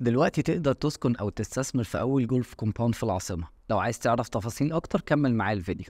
دلوقتي تقدر تسكن أو تستثمر في أول جولف كومباوند في العاصمة لو عايز تعرف تفاصيل أكتر كمل معايا الفيديو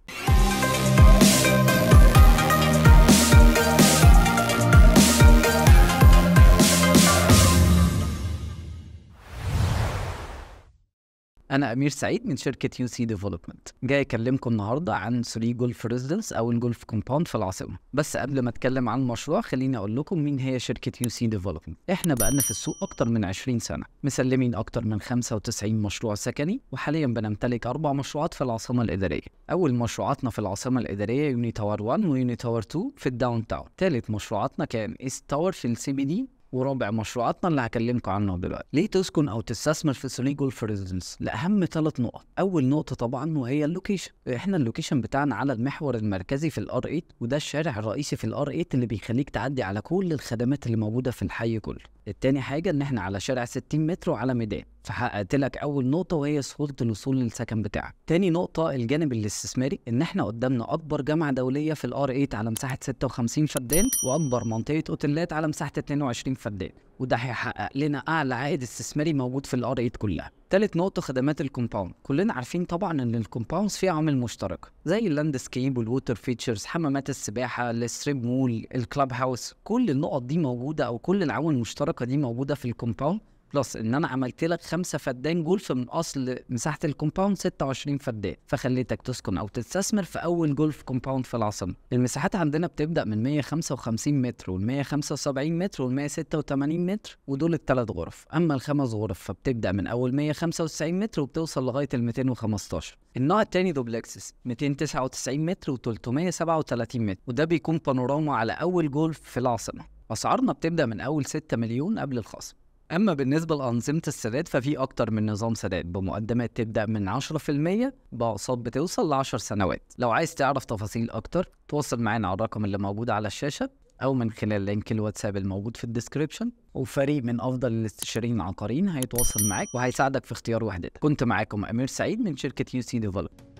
أنا أمير سعيد من شركة يو سي ديفلوبمنت، جاي أكلمكم النهاردة عن 3 جولف ريزيدنس أو الجولف كومباوند في العاصمة، بس قبل ما أتكلم عن المشروع خليني أقول لكم مين هي شركة يو سي ديفلوبمنت، إحنا بقالنا في السوق أكتر من 20 سنة، مسلمين أكتر من 95 مشروع سكني، وحاليا بنمتلك أربع مشروعات في العاصمة الإدارية، أول مشروعاتنا في العاصمة الإدارية يوني تاور 1 ويوني تاور 2 في الداون تاون، ثالث مشروعاتنا كان إيست تاور في السي بي دي ورابع مشروعاتنا اللي هكلمكم عنها دلوقتي ليه تسكن او تستثمر في سوني جولف ريزيدنس لاهم ثلاث نقط اول نقطه طبعا وهي اللوكيشن احنا اللوكيشن بتاعنا على المحور المركزي في الار 8 وده الشارع الرئيسي في الار 8 اللي بيخليك تعدي على كل الخدمات اللي موجوده في الحي كله التاني حاجه ان احنا على شارع 60 متر وعلى ميدان فحققت لك اول نقطه وهي سهوله الوصول للسكن بتاعك تاني نقطه الجانب الاستثماري ان احنا قدامنا اكبر جامعه دوليه في الار 8 على مساحه 56 فدان واكبر منطقه اوتيلات على مساحه 22 فدان وده هيحقق لنا اعلى عائد استثماري موجود في الار 8 كلها تالت نقطة خدمات الكومباوند كلنا عارفين طبعا ان الكومباوندز فيها عوامل مشتركة زي اللاند سكيب والووتر فيتشرز حمامات السباحة الستريب مول الكلاب هاوس كل النقط دي موجودة او كل العوامل المشتركة دي موجودة في الكومباوند بلس ان انا عملت لك خمسه فدان جولف من اصل مساحه الكومباوند 26 فدان فخليتك تسكن او تستثمر في اول جولف كومباوند في العاصمه المساحات عندنا بتبدا من 155 متر وال 175 متر وال 186 متر ودول الثلاث غرف اما الخمس غرف فبتبدا من اول 195 متر وبتوصل لغايه ال 215 النوع الثاني دوبلكسس 299 متر و337 متر وده بيكون بانوراما على اول جولف في العاصمه اسعارنا بتبدا من اول 6 مليون قبل الخصم أما بالنسبة لأنظمة السداد ففي أكتر من نظام سداد بمقدمات تبدأ من 10% بأقساط بتوصل ل 10 سنوات لو عايز تعرف تفاصيل أكتر تواصل معانا على الرقم اللي موجود على الشاشة أو من خلال لينك الواتساب الموجود في الديسكريبشن وفريق من أفضل الاستشاريين العقاريين هيتواصل معاك وهيساعدك في اختيار وحدتك كنت معاكم أمير سعيد من شركة يو سي ديفلوب